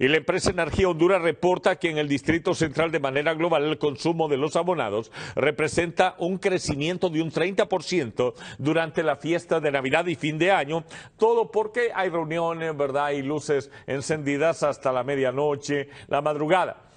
Y la empresa Energía Honduras reporta que en el Distrito Central de manera global el consumo de los abonados representa un crecimiento de un 30% durante la fiesta de Navidad y fin de año, todo porque hay reuniones, ¿verdad? Y luces encendidas hasta la medianoche, la madrugada.